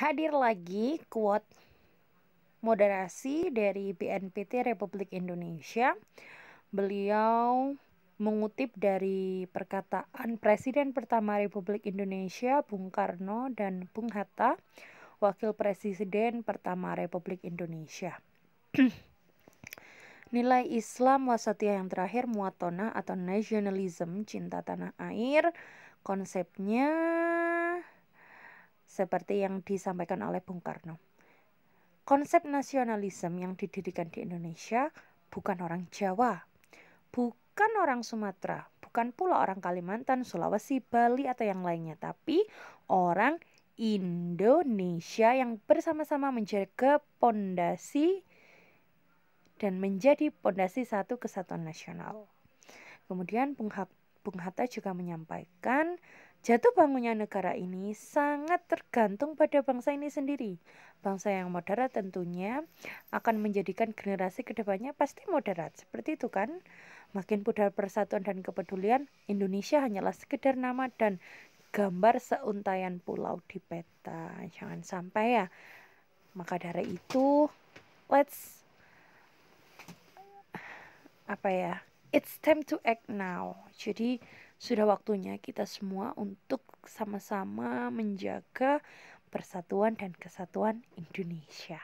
hadir lagi kuat moderasi dari BNPT Republik Indonesia. Beliau mengutip dari perkataan Presiden pertama Republik Indonesia Bung Karno dan Bung Hatta, Wakil Presiden pertama Republik Indonesia. Nilai Islam wasatiyah yang terakhir muatona atau nationalism cinta tanah air konsepnya seperti yang disampaikan oleh Bung Karno. Konsep nasionalisme yang didirikan di Indonesia bukan orang Jawa, bukan orang Sumatera, bukan pula orang Kalimantan, Sulawesi, Bali, atau yang lainnya, tapi orang Indonesia yang bersama-sama menjaga pondasi dan menjadi pondasi satu kesatuan nasional. Kemudian Bung, Hatta juga menyampaikan Jatuh bangunnya negara ini sangat tergantung pada bangsa ini sendiri. Bangsa yang moderat tentunya akan menjadikan generasi kedepannya pasti moderat. Seperti itu kan? Makin pudar persatuan dan kepedulian, Indonesia hanyalah sekedar nama dan gambar seuntayan pulau di peta. Jangan sampai ya. Maka dari itu, let's apa ya? It's time to act now. Jadi sudah waktunya kita semua untuk sama-sama menjaga persatuan dan kesatuan Indonesia.